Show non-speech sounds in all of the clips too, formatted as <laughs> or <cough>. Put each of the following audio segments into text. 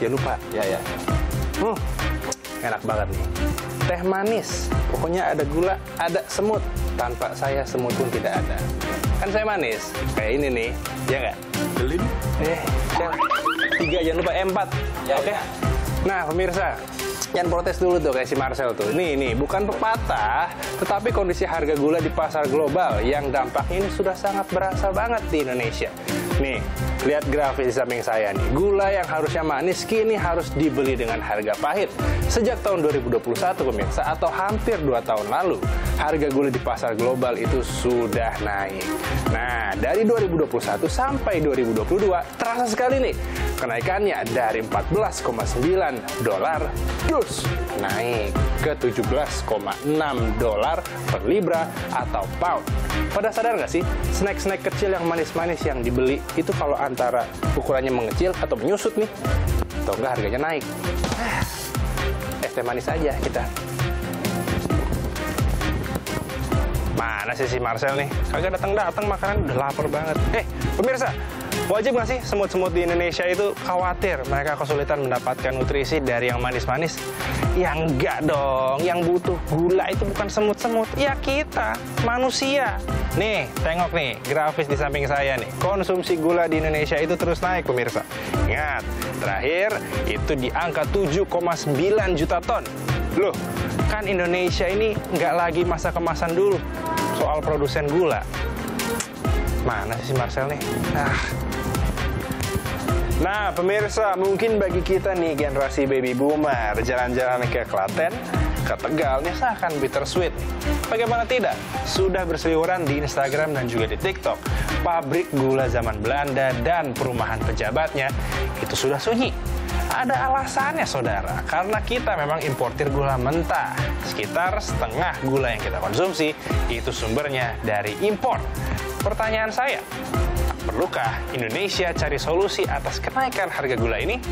jangan ya, lupa. Ya, ya. Hmm, enak banget nih. Teh manis, pokoknya ada gula, ada semut. Tanpa saya semut pun tidak ada. Kan saya manis, kayak ini nih, ya nggak? Belim. Eh, saya tiga jangan lupa eh, empat. Ya, Oke. Okay? Ya. Nah, pemirsa, Jangan protes dulu tuh kayak si Marcel tuh. Nih, nih, bukan pepatah, tetapi kondisi harga gula di pasar global yang dampaknya ini sudah sangat berasa banget di Indonesia. Nih, lihat grafis di samping saya nih. Gula yang harusnya manis kini harus dibeli dengan harga pahit. Sejak tahun 2021 pemirsa atau hampir 2 tahun lalu, harga gula di pasar global itu sudah naik. Nah, dari 2021 sampai 2022 terasa sekali nih kenaikannya dari 14,9 dolar terus naik ke 17,6 dolar per libra atau pound. Pada sadar nggak sih, snack-snack kecil yang manis-manis yang dibeli itu kalau antara ukurannya mengecil atau menyusut nih, atau enggak harganya naik. Ah, es teh manis aja kita. Mana sih si Marcel nih? Kagak datang-datang makanan udah lapar banget. Eh, pemirsa, Wajib nggak sih semut-semut di Indonesia itu khawatir mereka kesulitan mendapatkan nutrisi dari yang manis-manis? Yang enggak dong, yang butuh gula itu bukan semut-semut, ya kita, manusia. Nih, tengok nih, grafis di samping saya nih. Konsumsi gula di Indonesia itu terus naik, pemirsa. Ingat, terakhir itu di angka 7,9 juta ton. Loh, kan Indonesia ini nggak lagi masa kemasan dulu soal produsen gula. Mana sih Marcel nih? Nah. Nah, pemirsa, mungkin bagi kita nih generasi baby boomer jalan-jalan ke Klaten, ke Tegal akan bittersweet. Bagaimana tidak? Sudah berseliweran di Instagram dan juga di TikTok. Pabrik gula zaman Belanda dan perumahan pejabatnya itu sudah sunyi ada alasannya saudara, karena kita memang importir gula mentah. Sekitar setengah gula yang kita konsumsi itu sumbernya dari impor. Pertanyaan saya, perlukah Indonesia cari solusi atas kenaikan harga gula ini?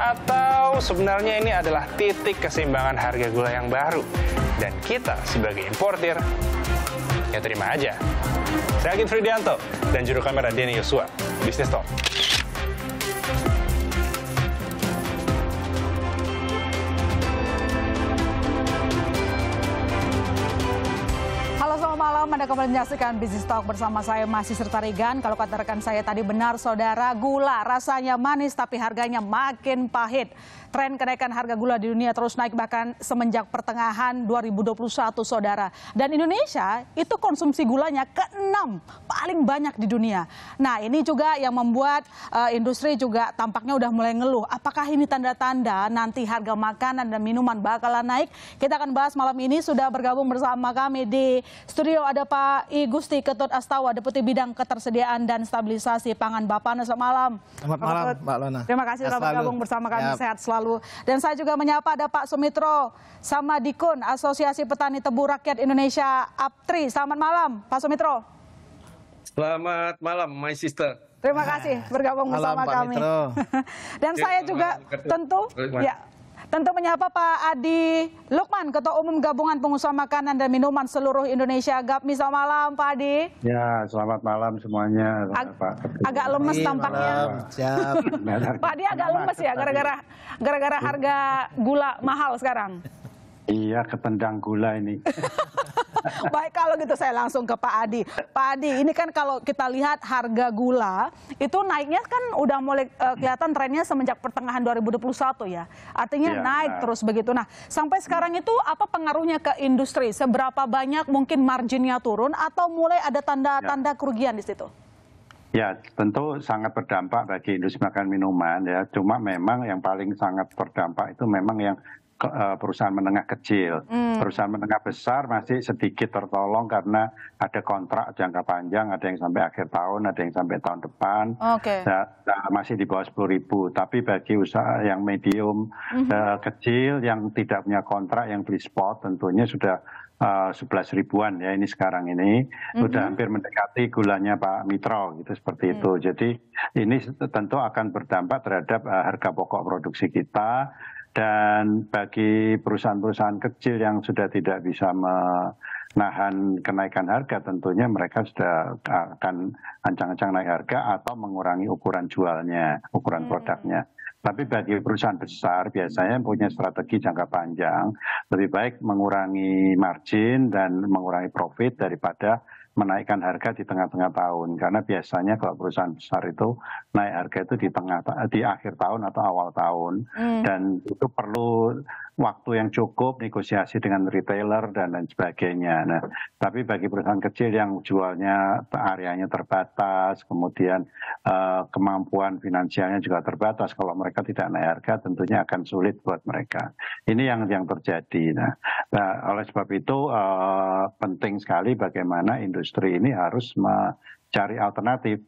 Atau sebenarnya ini adalah titik keseimbangan harga gula yang baru? Dan kita sebagai importir, ya terima aja. Saya Agit Fridianto dan juru kamera Denny Yosua, Bisnis Talk. malam Anda kembali menyaksikan Business Talk bersama saya masih serta Regan. Kalau kata rekan saya tadi benar, saudara, gula rasanya manis tapi harganya makin pahit. Tren kenaikan harga gula di dunia terus naik bahkan semenjak pertengahan 2021, saudara. Dan Indonesia itu konsumsi gulanya ke-6 paling banyak di dunia. Nah, ini juga yang membuat uh, industri juga tampaknya udah mulai ngeluh. Apakah ini tanda-tanda nanti harga makanan dan minuman bakalan naik? Kita akan bahas malam ini sudah bergabung bersama kami di studio ada Pak I Gusti Ketut Astawa, Deputi Bidang Ketersediaan dan Stabilisasi Pangan Bapak. Selamat malam. Selamat malam, Mbak Lona. Terima kasih telah bergabung bersama kami, Yap. sehat selalu. Dan saya juga menyapa ada Pak Sumitro Samadikun, Asosiasi Petani Tebu Rakyat Indonesia APTRI. Selamat malam, Pak Sumitro. Selamat malam, my sister. Terima kasih nah, bergabung Alam, bersama Pak kami. <laughs> Dan saya juga tentu ya Tentu menyapa Pak Adi Lukman, Ketua Umum Gabungan Pengusaha Makanan dan Minuman seluruh Indonesia. Gapmi, selamat malam Pak Adi. Ya, selamat malam semuanya. Ag Pak. Agak lemes tampaknya. <laughs> Pak Adi agak lemes ya, gara-gara gara-gara harga gula mahal sekarang. Iya, ketendang gula ini. <laughs> Baik kalau gitu saya langsung ke Pak Adi. Pak Adi, ini kan kalau kita lihat harga gula itu naiknya kan udah mulai eh, kelihatan trennya semenjak pertengahan 2021 ya. Artinya ya, naik nah. terus begitu. Nah, sampai sekarang itu apa pengaruhnya ke industri? Seberapa banyak mungkin marginnya turun atau mulai ada tanda-tanda ya. kerugian di situ? Ya, tentu sangat berdampak bagi industri makan minuman ya. Cuma memang yang paling sangat berdampak itu memang yang Eh, perusahaan menengah kecil. Hmm. Perusahaan menengah besar masih sedikit tertolong karena ada kontrak jangka panjang, ada yang sampai akhir tahun, ada yang sampai tahun depan, okay. Nah, nah, masih di bawah sepuluh ribu. Tapi bagi usaha yang medium -hmm. uh, kecil, yang tidak punya kontrak, yang beli spot, tentunya sudah eh, sebelas uh, ribuan ya ini sekarang ini mm-hmm. sudah hampir mendekati gulanya Pak Mitro gitu seperti mm-hmm. itu. Hmm. Jadi ini tentu akan berdampak terhadap uh, harga pokok produksi kita dan bagi perusahaan-perusahaan kecil yang sudah tidak bisa menahan kenaikan harga tentunya mereka sudah akan ancang-ancang naik harga atau mengurangi ukuran jualnya, ukuran hmm. produknya. Tapi bagi perusahaan besar biasanya punya strategi jangka panjang, lebih baik mengurangi margin dan mengurangi profit daripada menaikkan harga di tengah-tengah tahun karena biasanya kalau perusahaan besar itu naik harga itu di tengah di akhir tahun atau awal tahun hmm. dan itu perlu waktu yang cukup negosiasi dengan retailer dan lain sebagainya. Nah, tapi bagi perusahaan kecil yang jualnya areanya terbatas, kemudian uh, kemampuan finansialnya juga terbatas, kalau mereka tidak naik harga tentunya akan sulit buat mereka. Ini yang yang terjadi. Nah, nah oleh sebab itu uh, penting sekali bagaimana industri ini harus mencari alternatif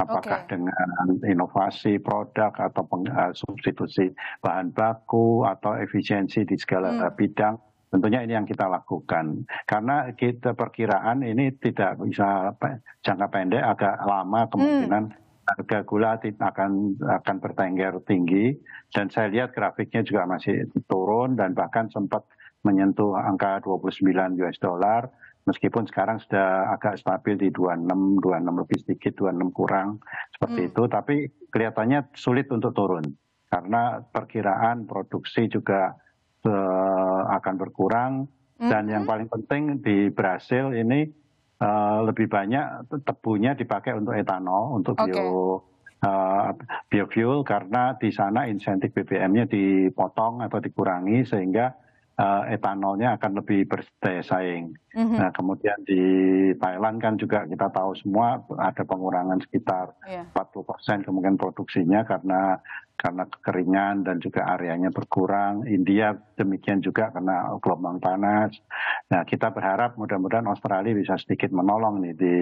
apakah dengan inovasi produk atau eh, substitusi bahan baku atau efisiensi di segala hmm. eh, bidang tentunya ini yang kita lakukan karena kita perkiraan ini tidak bisa jangka pendek agak lama hmm. kemungkinan hmm. harga gula akan akan bertengger tinggi dan saya lihat grafiknya juga masih turun dan bahkan sempat menyentuh angka 29 US dollar meskipun sekarang sudah agak stabil di 26, 26 lebih sedikit, 26 kurang seperti hmm. itu, tapi kelihatannya sulit untuk turun karena perkiraan produksi juga uh, akan berkurang hmm. dan yang hmm. paling penting di Brasil ini uh, lebih banyak tebunya dipakai untuk etanol, untuk okay. bio Uh, biofuel karena di sana insentif BBM-nya dipotong atau dikurangi sehingga Eh, etanolnya akan lebih berdaya saing. Mm-hmm. Nah, kemudian di Thailand kan juga kita tahu semua ada pengurangan sekitar yeah. Iya. 40% kemungkinan produksinya karena karena kekeringan dan juga areanya berkurang. India demikian juga karena gelombang panas. Nah, kita berharap mudah-mudahan Australia bisa sedikit menolong nih di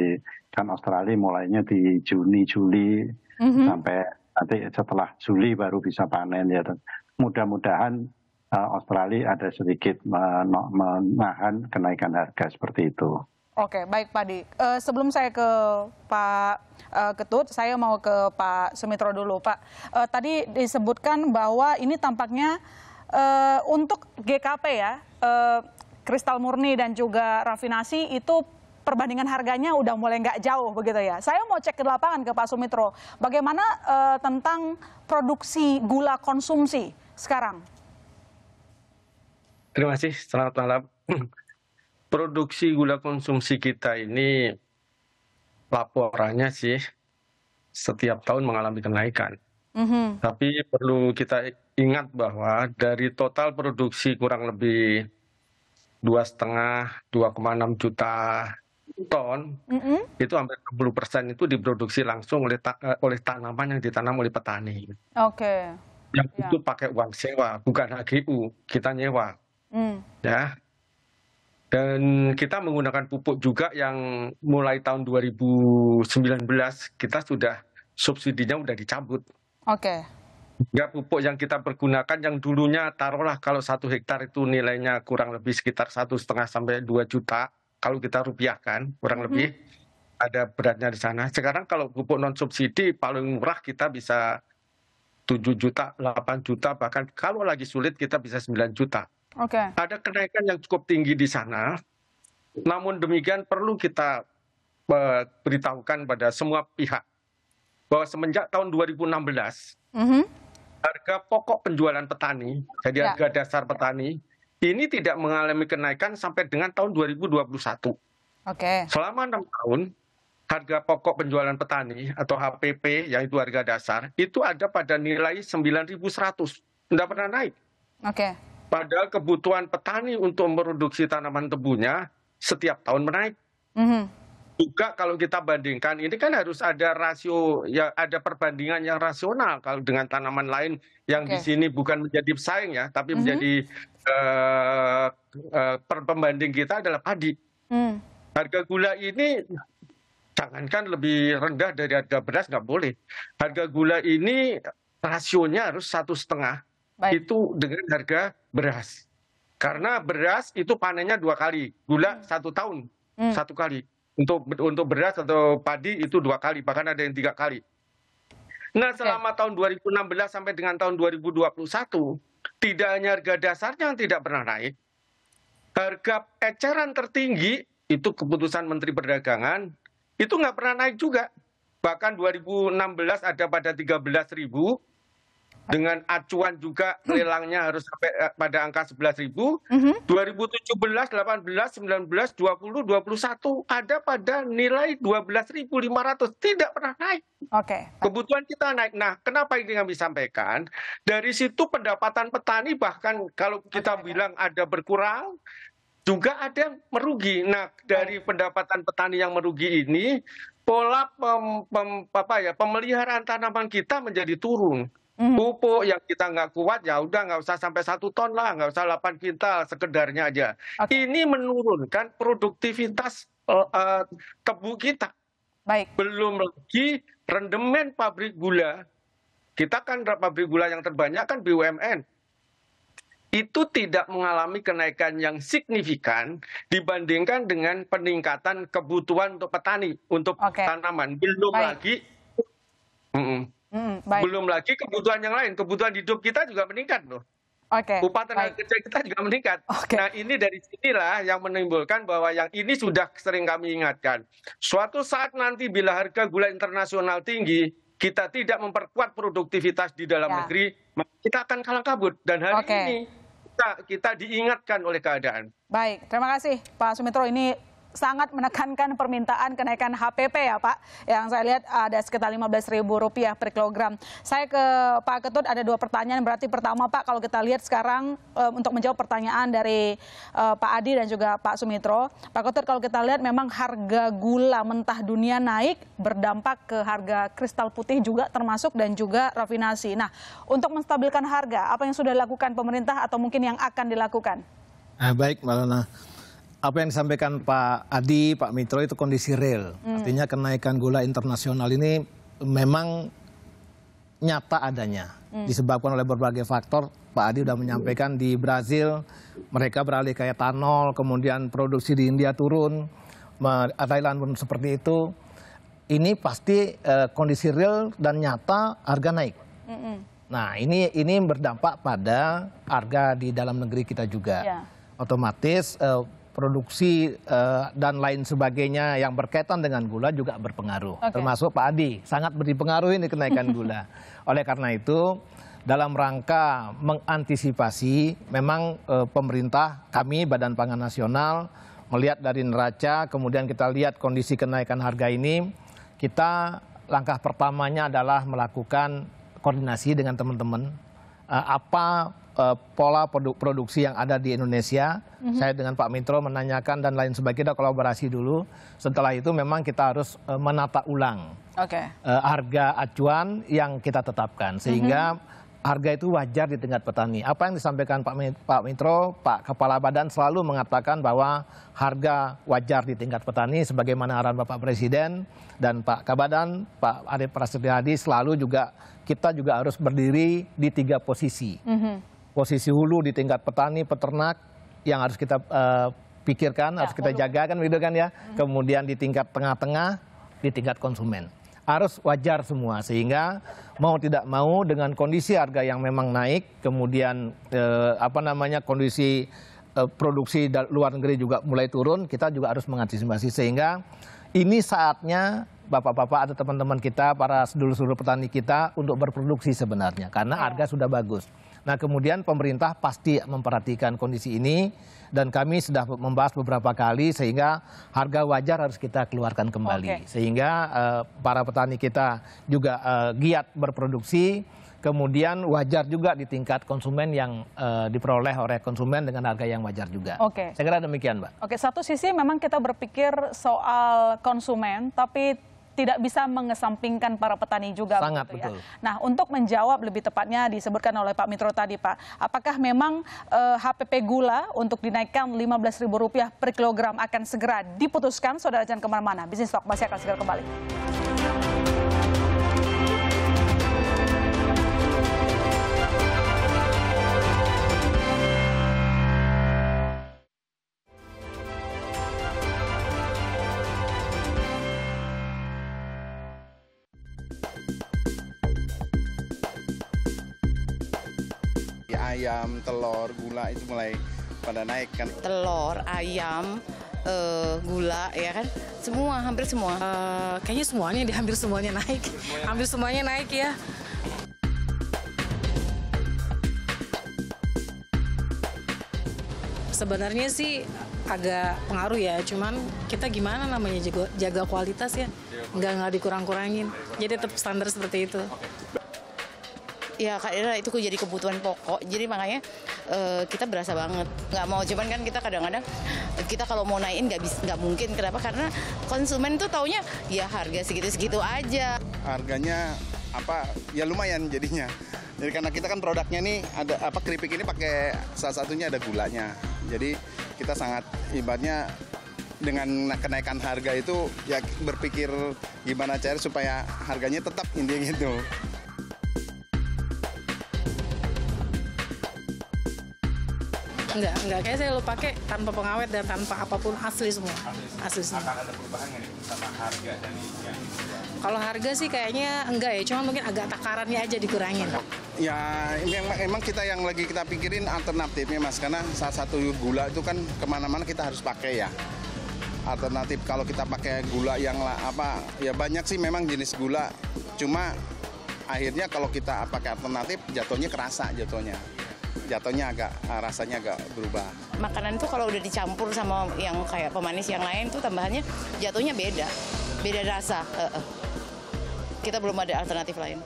kan Australia mulainya di Juni Juli mm -hmm. sampai nanti setelah Juli baru bisa panen ya. Mudah-mudahan Eh, australia ada sedikit menahan kenaikan harga seperti itu. Oke, baik Pak Di. Uh, eh, sebelum saya ke Pak uh, Ketut, saya mau ke Pak Sumitro dulu, Pak. Uh, tadi disebutkan bahwa ini tampaknya uh, untuk GKP ya, uh, kristal murni dan juga rafinasi itu perbandingan harganya udah mulai nggak jauh begitu ya. Saya mau cek ke lapangan ke Pak Sumitro, bagaimana uh, tentang produksi gula konsumsi sekarang? Terima kasih, selamat malam. <clears throat> Produksi gula konsumsi kita ini laporannya sih setiap tahun mengalami kenaikan. Mm -hmm. Tapi perlu kita ingat bahwa dari total produksi kurang lebih dua setengah, 2,6 juta ton, mm -hmm. itu hampir 60 persen itu diproduksi langsung oleh ta eh, oleh tanaman yang ditanam oleh petani. Oke. Okay. Yang yeah. itu pakai uang sewa, bukan HGU, kita nyewa. Hmm. ya dan kita menggunakan pupuk juga yang mulai tahun 2019 kita sudah subsidinya sudah dicabut. Oke. Okay. Ya pupuk yang kita pergunakan yang dulunya taruhlah kalau satu hektar itu nilainya kurang lebih sekitar satu setengah sampai 2 juta kalau kita rupiahkan kurang hmm. lebih ada beratnya di sana. Sekarang kalau pupuk non subsidi paling murah kita bisa 7 juta, 8 juta bahkan kalau lagi sulit kita bisa 9 juta. Ada kenaikan yang cukup tinggi di sana. Namun demikian perlu kita e, beritahukan pada semua pihak bahwa semenjak tahun 2016 mm -hmm. harga pokok penjualan petani, jadi ya. harga dasar petani ini tidak mengalami kenaikan sampai dengan tahun 2021. Oke. Okay. Selama enam tahun harga pokok penjualan petani atau HPP yang itu harga dasar itu ada pada nilai 9.100, tidak pernah naik. Oke. Okay. Padahal kebutuhan petani untuk memproduksi tanaman tebunya setiap tahun menaik. Mm -hmm. Juga kalau kita bandingkan, ini kan harus ada rasio, ya ada perbandingan yang rasional kalau dengan tanaman lain yang okay. di sini bukan menjadi pesaing ya, tapi mm -hmm. menjadi uh, uh, pembanding kita adalah padi. Mm. Harga gula ini jangankan lebih rendah dari harga beras nggak boleh. Harga gula ini rasionya harus satu setengah itu dengan harga beras karena beras itu panennya dua kali gula hmm. satu tahun hmm. satu kali untuk untuk beras atau padi itu dua kali bahkan ada yang tiga kali nah selama okay. tahun 2016 sampai dengan tahun 2021 tidak hanya harga dasarnya yang tidak pernah naik harga eceran tertinggi itu keputusan Menteri Perdagangan itu nggak pernah naik juga bahkan 2016 ada pada 13.000 dengan acuan juga lelangnya hmm. harus sampai eh, pada angka 11.000. Mm -hmm. 2017, 18, 19, 20, 21 ada pada nilai 12.500 tidak pernah naik. Oke. Okay. Kebutuhan kita naik. Nah, kenapa ini kami sampaikan? Dari situ pendapatan petani bahkan kalau kita okay. bilang ada berkurang juga ada yang merugi. Nah, dari pendapatan petani yang merugi ini pola pem, pem, apa ya, pemeliharaan tanaman kita menjadi turun. Mhm. Pupuk yang kita nggak kuat ya udah nggak usah sampai satu ton lah, nggak usah 8 kintal sekedarnya aja. Okay. Ini menurunkan produktivitas uh, tebu kita. Baik. Belum lagi rendemen pabrik gula. Kita kan pabrik gula yang terbanyak kan BUMN. Itu tidak mengalami kenaikan yang signifikan dibandingkan dengan peningkatan kebutuhan untuk petani untuk okay. tanaman. Belum Baik. lagi. Mm -mm. Hmm, Belum lagi kebutuhan yang lain, kebutuhan hidup kita juga meningkat loh. Okay. Upah tenaga kerja kita juga meningkat. Okay. Nah ini dari sinilah yang menimbulkan bahwa yang ini sudah sering kami ingatkan. Suatu saat nanti bila harga gula internasional tinggi, kita tidak memperkuat produktivitas di dalam ya. negeri, kita akan kalah kabut. Dan hari okay. ini kita, kita diingatkan oleh keadaan. Baik, terima kasih Pak Sumitro. Ini sangat menekankan permintaan kenaikan HPP ya Pak. Yang saya lihat ada sekitar rp rupiah per kilogram. Saya ke Pak Ketut ada dua pertanyaan. Berarti pertama Pak kalau kita lihat sekarang eh, untuk menjawab pertanyaan dari eh, Pak Adi dan juga Pak Sumitro. Pak Ketut kalau kita lihat memang harga gula mentah dunia naik berdampak ke harga kristal putih juga termasuk dan juga rafinasi. Nah untuk menstabilkan harga apa yang sudah dilakukan pemerintah atau mungkin yang akan dilakukan? Eh, baik Mbak apa yang disampaikan Pak Adi, Pak Mitro itu kondisi real. Hmm. Artinya kenaikan gula internasional ini memang nyata adanya. Hmm. Disebabkan oleh berbagai faktor. Pak Adi sudah menyampaikan di Brazil mereka beralih ke etanol, kemudian produksi di India turun, Thailand pun seperti itu. Ini pasti uh, kondisi real dan nyata harga naik. Hmm. Nah, ini ini berdampak pada harga di dalam negeri kita juga. Yeah. Otomatis uh, produksi eh, dan lain sebagainya yang berkaitan dengan gula juga berpengaruh. Okay. Termasuk Pak Adi, sangat berpengaruh ini kenaikan gula. <laughs> Oleh karena itu, dalam rangka mengantisipasi, memang uh, pemerintah kami Badan Pangan Nasional melihat dari neraca, kemudian kita lihat kondisi kenaikan harga ini, kita langkah pertamanya adalah melakukan koordinasi dengan teman-teman. Eh, apa uh, pola produ produksi yang ada di Indonesia. Mm -hmm. Saya dengan Pak Mitro menanyakan dan lain sebagainya, kita kolaborasi dulu. Setelah itu memang kita harus uh, menata ulang okay. uh, eh, harga acuan yang kita tetapkan sehingga mm -hmm. harga itu wajar di tingkat petani. Apa yang disampaikan Pak, Pak Mitro, Pak Kepala Badan selalu mengatakan bahwa harga wajar di tingkat petani sebagaimana arahan Bapak Presiden dan Pak Kabadan, Pak Arief Prasetyadi selalu juga kita juga harus berdiri di tiga posisi. Mm -hmm posisi hulu di tingkat petani, peternak yang harus kita uh, pikirkan, ya, harus kita jaga kan begitu kan ya. Hmm. Kemudian di tingkat tengah-tengah, di tingkat konsumen. Harus wajar semua sehingga mau tidak mau dengan kondisi harga yang memang naik, kemudian eh, apa namanya kondisi eh, produksi luar negeri juga mulai turun, kita juga harus mengantisipasi sehingga ini saatnya bapak-bapak atau teman-teman kita, para sedulur-sedulur petani kita untuk berproduksi sebenarnya karena ya. harga sudah bagus. Nah kemudian pemerintah pasti memperhatikan kondisi ini dan kami sudah membahas beberapa kali sehingga harga wajar harus kita keluarkan kembali okay. sehingga uh, para petani kita juga uh, giat berproduksi kemudian wajar juga di tingkat konsumen yang uh, diperoleh oleh konsumen dengan harga yang wajar juga. Oke. Okay. Saya kira demikian, Mbak. Oke, okay, satu sisi memang kita berpikir soal konsumen tapi tidak bisa mengesampingkan para petani juga. Sangat ya. betul. Ya. Nah, untuk menjawab lebih tepatnya disebutkan oleh Pak Mitro tadi, Pak, apakah memang eh, HPP gula untuk dinaikkan Rp15.000 per kilogram akan segera diputuskan? Saudara jangan kemana-mana, bisnis talk masih akan segera kembali. ayam, telur, gula itu mulai pada naik kan. Telur, ayam, uh, gula ya kan semua hampir semua uh, kayaknya semuanya di hampir semuanya naik semuanya hampir semuanya naik ya sebenarnya sih agak pengaruh ya cuman kita gimana namanya jaga, jaga kualitas ya iya, nggak nggak dikurang-kurangin jadi tetap standar seperti itu ya karena itu jadi kebutuhan pokok jadi makanya uh, kita berasa banget nggak mau cuman kan kita kadang-kadang kita kalau mau naikin nggak bisa nggak mungkin kenapa karena konsumen tuh taunya ya harga segitu-segitu aja harganya apa ya lumayan jadinya jadi karena kita kan produknya ini ada apa keripik ini pakai salah satunya ada gulanya jadi kita sangat ibaratnya dengan kenaikan harga itu ya berpikir gimana cara supaya harganya tetap intinya gitu Enggak, enggak. kayaknya saya selalu pakai tanpa pengawet dan tanpa apapun asli semua. Asli, asli semua. Akan ada perubahan yang sama harga dan yang kalau harga sih kayaknya enggak ya, cuma mungkin agak takarannya aja dikurangin. Ya, memang, emang kita yang lagi kita pikirin alternatifnya mas, karena salah satu gula itu kan kemana-mana kita harus pakai ya alternatif kalau kita pakai gula yang apa ya banyak sih memang jenis gula cuma akhirnya kalau kita pakai alternatif jatuhnya kerasa jatuhnya jatuhnya agak eh, rasanya agak berubah. Makanan tuh kalau udah dicampur sama yang kayak pemanis yang lain tuh tambahannya jatuhnya beda, beda rasa. Eh, eh. Kita belum ada alternatif lain.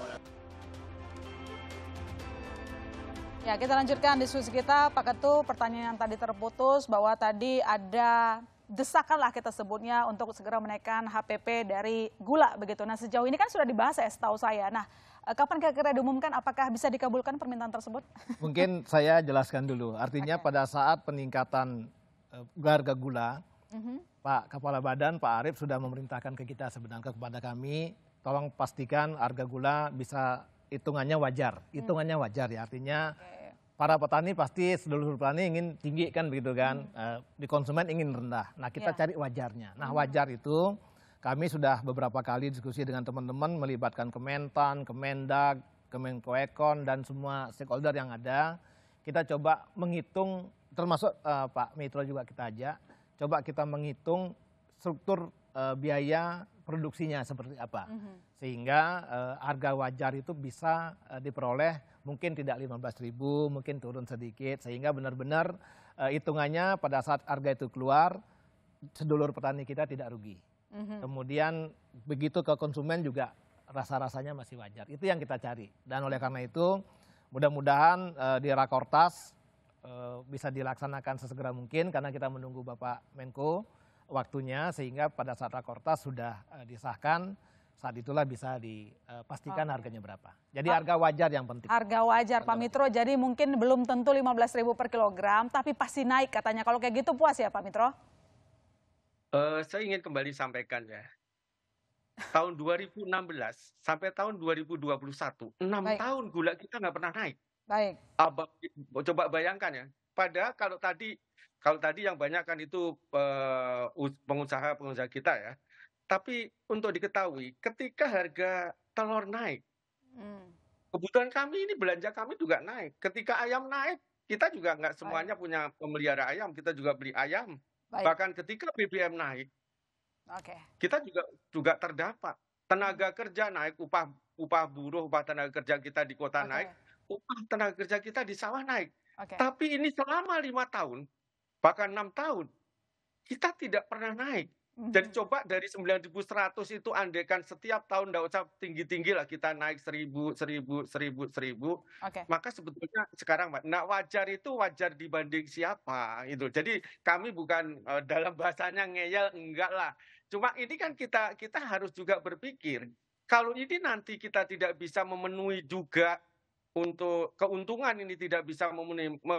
Ya, kita lanjutkan diskusi kita. Pak Ketu, pertanyaan yang tadi terputus bahwa tadi ada desakanlah kita sebutnya untuk segera menaikkan HPP dari gula begitu. Nah sejauh ini kan sudah dibahas ya setahu saya. Nah eh, kapan kira-kira diumumkan apakah bisa dikabulkan permintaan tersebut? <laughs> Mungkin saya jelaskan dulu. Artinya okay. pada saat peningkatan eh, harga gula, mm -hmm. Pak Kepala Badan Pak Arief sudah memerintahkan ke kita sebenarnya kepada kami tolong pastikan harga gula bisa hitungannya wajar. Hmm. Hitungannya wajar ya artinya okay para petani pasti seluruh petani ingin tinggi kan begitu kan, hmm. e, di konsumen ingin rendah. Nah kita yeah. cari wajarnya. Nah hmm. wajar itu kami sudah beberapa kali diskusi dengan teman-teman melibatkan Kementan, Kemendag, Kemenkoekon dan semua stakeholder yang ada. Kita coba menghitung termasuk uh, Pak Mitro juga kita ajak. Coba kita menghitung struktur uh, biaya produksinya seperti apa, mm -hmm. sehingga uh, harga wajar itu bisa uh, diperoleh mungkin tidak 15 ribu, mungkin turun sedikit, sehingga benar-benar eh, hitungannya -benar, pada saat harga itu keluar, sedulur petani kita tidak rugi. Mm -hmm. Kemudian begitu ke konsumen juga rasa-rasanya masih wajar. Itu yang kita cari. Dan oleh karena itu, mudah-mudahan uh, di Rakortas uh, bisa dilaksanakan sesegera mungkin karena kita menunggu Bapak Menko waktunya sehingga pada saat Rakortas sudah uh, disahkan saat itulah bisa dipastikan okay. harganya berapa. Jadi harga wajar yang penting. Harga wajar harga Pak Mitro, jadi mungkin belum tentu 15.000 per kilogram, tapi pasti naik katanya. Kalau kayak gitu puas ya Pak Mitro? Uh, saya ingin kembali sampaikan ya. Tahun 2016 sampai tahun 2021, 6 Baik. tahun gula kita nggak pernah naik. Baik. Abang, coba bayangkan ya. Padahal kalau tadi kalau tadi yang banyak kan itu eh, pengusaha-pengusaha kita ya tapi untuk diketahui, ketika harga telur naik, hmm. kebutuhan kami ini belanja kami juga naik. Ketika ayam naik, kita juga nggak semuanya Baik. punya pemelihara ayam, kita juga beli ayam. Baik. Bahkan ketika BBM naik, okay. kita juga juga terdampak. Tenaga hmm. kerja naik, upah upah buruh, upah tenaga kerja kita di kota okay. naik, upah tenaga kerja kita di sawah naik. Okay. Tapi ini selama lima tahun, bahkan enam tahun, kita tidak pernah naik. Hmm. Jadi coba dari 9.100 itu andekan setiap tahun tidak usah tinggi-tinggi lah kita naik 1.000, 1.000, 1.000, 1.000. Okay. Maka sebetulnya sekarang Mbak, nah wajar itu wajar dibanding siapa itu. Jadi kami bukan eh, dalam bahasanya ngeyel enggak lah. Cuma ini kan kita kita harus juga berpikir kalau ini nanti kita tidak bisa memenuhi juga untuk keuntungan ini tidak bisa memenuhi me,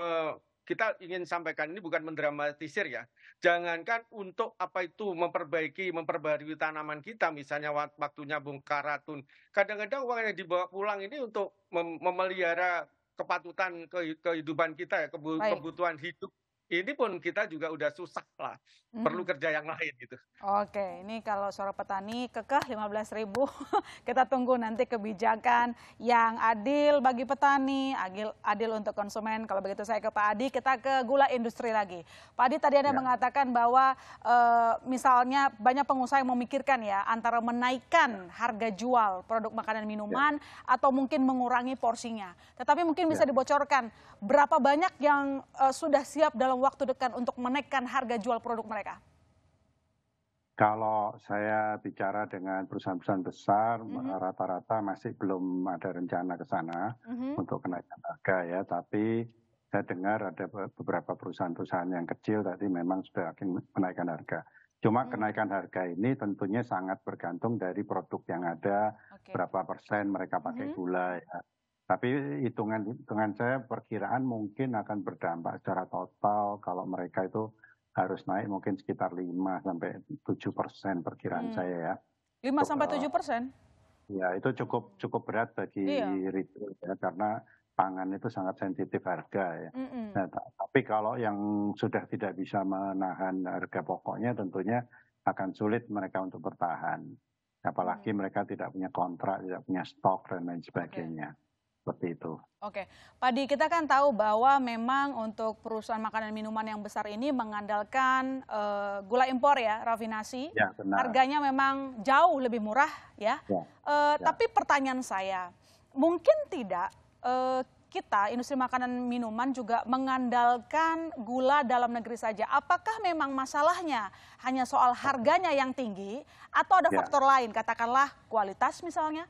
kita ingin sampaikan ini bukan mendramatisir ya. Jangankan untuk apa itu memperbaiki, memperbarui tanaman kita, misalnya waktunya bongkar ratun. Kadang-kadang uang yang dibawa pulang ini untuk mem memelihara kepatutan kehidupan kita ya, kebutuhan Baik. hidup ini pun kita juga udah susah lah, hmm. perlu kerja yang lain gitu. Oke, ini kalau suara petani kekeh 15 ribu, <laughs> kita tunggu nanti kebijakan yang adil bagi petani, adil, adil untuk konsumen. Kalau begitu saya ke Pak Adi, kita ke gula industri lagi. Pak Adi tadi Anda ya. mengatakan bahwa e, misalnya banyak pengusaha yang memikirkan ya, antara menaikkan harga jual produk makanan minuman ya. atau mungkin mengurangi porsinya. Tetapi mungkin bisa ya. dibocorkan, berapa banyak yang e, sudah siap dalam dalam waktu dekat untuk menekan harga jual produk mereka? Kalau saya bicara dengan perusahaan-perusahaan besar, mm-hmm. rata-rata masih belum ada rencana ke sana mm-hmm. untuk kenaikan harga ya. Tapi saya dengar ada beberapa perusahaan-perusahaan yang kecil tadi memang sudah menaikkan harga. Cuma mm-hmm. kenaikan harga ini tentunya sangat bergantung dari produk yang ada, okay. berapa persen mereka pakai mm-hmm. gula ya tapi hitungan hitungan saya perkiraan mungkin akan berdampak secara total kalau mereka itu harus naik mungkin sekitar 5 sampai 7 persen perkiraan hmm. saya ya. 5 sampai 7 eh, persen? Ya itu cukup cukup berat bagi iya. retail ya karena pangan itu sangat sensitif harga ya. Mm -mm. Nah, tapi kalau yang sudah tidak bisa menahan harga pokoknya tentunya akan sulit mereka untuk bertahan. Apalagi mm. mereka tidak punya kontrak, tidak punya stok dan lain sebagainya. Okay seperti itu. Oke, Di, kita kan tahu bahwa memang untuk perusahaan makanan minuman yang besar ini mengandalkan uh, gula impor ya, rafinasi. Ya, benar. Harganya memang jauh lebih murah ya. ya, uh, ya. Tapi pertanyaan saya, mungkin tidak uh, kita industri makanan minuman juga mengandalkan gula dalam negeri saja. Apakah memang masalahnya hanya soal harganya yang tinggi atau ada ya. faktor lain, katakanlah kualitas misalnya?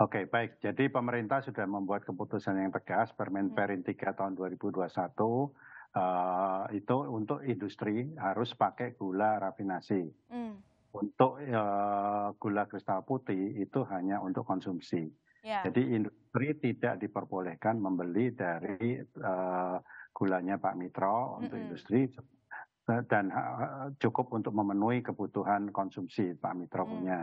oke baik jadi pemerintah sudah membuat keputusan yang tegas permen hmm. perin 3 tahun 2021 ribu eh, itu untuk industri harus pakai gula rafinasi hmm. untuk eh, gula kristal putih itu hanya untuk konsumsi ya. jadi industri tidak diperbolehkan membeli dari eh, gulanya Pak Mitro untuk industri dan cukup untuk memenuhi kebutuhan konsumsi Pak Mitro hmm. punya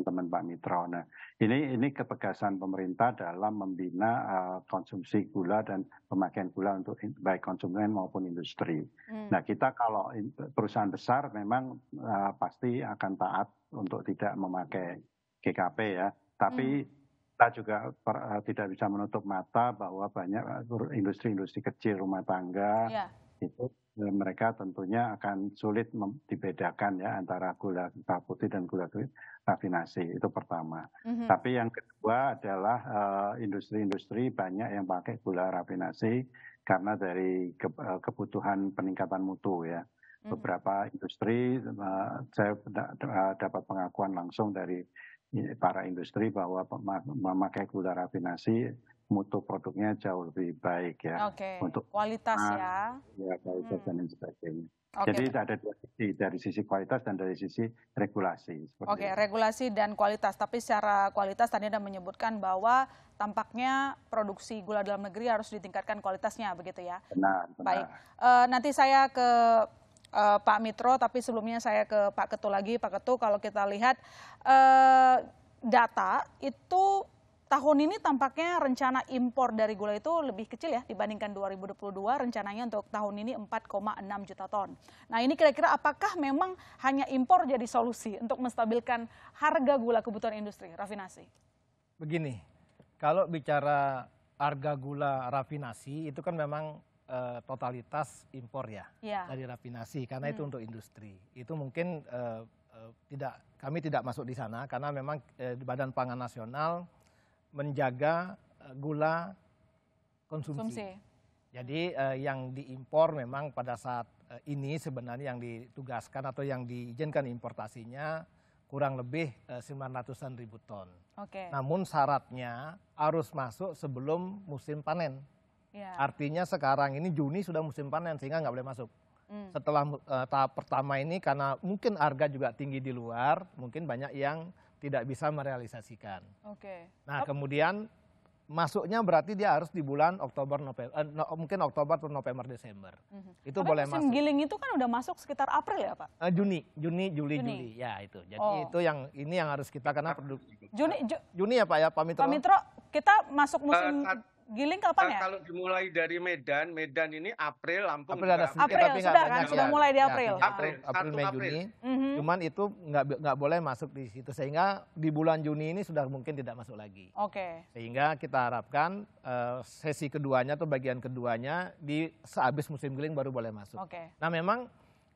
teman teman Pak Mitra. Nah, ini ini ketegasan pemerintah dalam membina uh, konsumsi gula dan pemakaian gula untuk in, baik konsumen maupun industri. Hmm. Nah, kita kalau in, perusahaan besar memang uh, pasti akan taat untuk tidak memakai GKP ya. Tapi hmm. kita juga per, uh, tidak bisa menutup mata bahwa banyak industri-industri kecil rumah tangga yeah. itu Eh, mereka tentunya akan sulit dibedakan ya antara gula putih dan gula rafinasi itu pertama. Mm -hmm. Tapi yang kedua adalah eh, industri-industri uh, banyak yang pakai gula rafinasi karena dari ke, eh, kebutuhan peningkatan mutu ya. Mm -hmm. Beberapa industri uh, saya dapat pengakuan langsung dari para industri bahwa memakai gula rafinasi mutu produknya jauh lebih baik ya. Okay. Untuk kualitas ya. Ya kualitas hmm. dan lain sebagainya. Okay. Jadi ada dua sisi dari sisi kualitas dan dari sisi regulasi. Oke, okay, regulasi dan kualitas. Tapi secara kualitas tadi Anda menyebutkan bahwa tampaknya produksi gula dalam negeri harus ditingkatkan kualitasnya, begitu ya? Benar. benar. Baik. E, nanti saya ke uh, Pak Mitro, tapi sebelumnya saya ke Pak Ketu lagi. Pak Ketu, kalau kita lihat uh, data itu tahun ini tampaknya rencana impor dari gula itu lebih kecil ya dibandingkan 2022 rencananya untuk tahun ini 4,6 juta ton. Nah ini kira-kira apakah memang hanya impor jadi solusi untuk menstabilkan harga gula kebutuhan industri rafinasi? Begini, kalau bicara harga gula rafinasi itu kan memang e, totalitas impor ya, ya dari rafinasi karena hmm. itu untuk industri itu mungkin e, e, tidak kami tidak masuk di sana karena memang e, Badan Pangan Nasional menjaga eh, gula konsumsi. konsumsi. Jadi eh, yang diimpor memang pada saat eh, ini sebenarnya yang ditugaskan atau yang diizinkan importasinya kurang lebih eh, 900-an ribu ton. Okay. Namun syaratnya harus masuk sebelum musim panen. Yeah. Artinya sekarang ini Juni sudah musim panen sehingga nggak boleh masuk. Mm. Setelah eh, tahap pertama ini karena mungkin harga juga tinggi di luar, mungkin banyak yang tidak bisa merealisasikan. Oke. Okay. Nah, kemudian masuknya berarti dia harus di bulan Oktober November eh, mungkin Oktober atau November Desember. Mm -hmm. Itu Tapi boleh musim masuk. giling itu kan udah masuk sekitar April ya, Pak? Eh, Juni, Juni, Juli, Juni. Juli. Ya, itu. Jadi oh. itu yang ini yang harus kita karena produk Juni Ju Juni ya, Pak ya, Pak Mitro. Pak Mitro, kita masuk eh, musim uh, Giling kapan ya? Kalau dimulai dari Medan, Medan ini April, Lampung. April ada sedikit, April, tapi sudah kan, sudah ya. mulai di ya, April. Ya, April, April, April, Mei, Juni. Mm -hmm. Cuman itu nggak nggak boleh masuk di situ sehingga di bulan Juni ini sudah mungkin tidak masuk lagi. Oke. Okay. Sehingga kita harapkan uh, sesi keduanya atau bagian keduanya di sehabis musim giling baru boleh masuk. Oke. Okay. Nah memang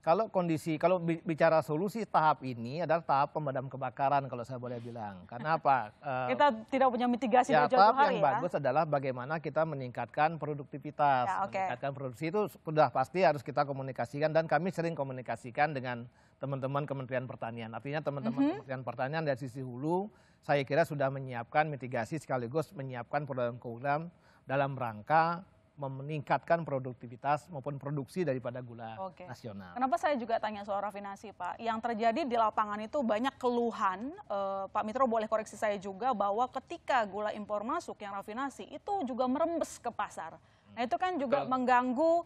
kalau kondisi kalau bicara solusi tahap ini adalah tahap pemadam kebakaran kalau saya boleh bilang. Karena apa? Uh, <laughs> kita tidak punya mitigasi ya, jauh hari yang ya? bagus adalah bagaimana kita meningkatkan produktivitas, ya, okay. meningkatkan produksi itu sudah pasti harus kita komunikasikan dan kami sering komunikasikan dengan teman-teman Kementerian Pertanian. Artinya teman-teman mm -hmm. Kementerian Pertanian dari sisi hulu saya kira sudah menyiapkan mitigasi sekaligus menyiapkan program-program dalam rangka meningkatkan produktivitas maupun produksi daripada gula Oke. nasional. Kenapa saya juga tanya soal rafinasi, Pak? Yang terjadi di lapangan itu banyak keluhan, eh, Pak Mitro boleh koreksi saya juga bahwa ketika gula impor masuk yang rafinasi itu juga merembes ke pasar. Nah itu kan juga Betul. mengganggu uh,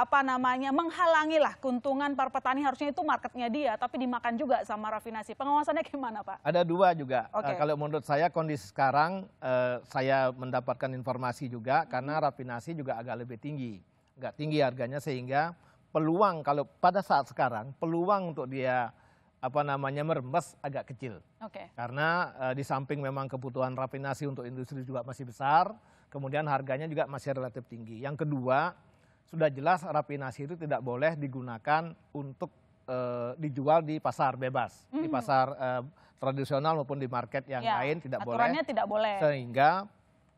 apa namanya menghalangi lah keuntungan para petani harusnya itu marketnya dia tapi dimakan juga sama rafinasi. Pengawasannya gimana Pak? Ada dua juga. Eh, okay. Uh, kalau menurut saya kondisi sekarang uh, saya mendapatkan informasi juga hmm. karena rafinasi juga agak lebih tinggi, nggak tinggi harganya sehingga peluang kalau pada saat sekarang peluang untuk dia apa namanya merembes agak kecil. Okay. Karena uh, di samping memang kebutuhan rafinasi untuk industri juga masih besar, kemudian harganya juga masih relatif tinggi. Yang kedua, sudah jelas rapinasi itu tidak boleh digunakan untuk e, dijual di pasar bebas, mm. di hmm. pasar e, tradisional maupun di market yang ya, lain tidak boleh. tidak boleh. Sehingga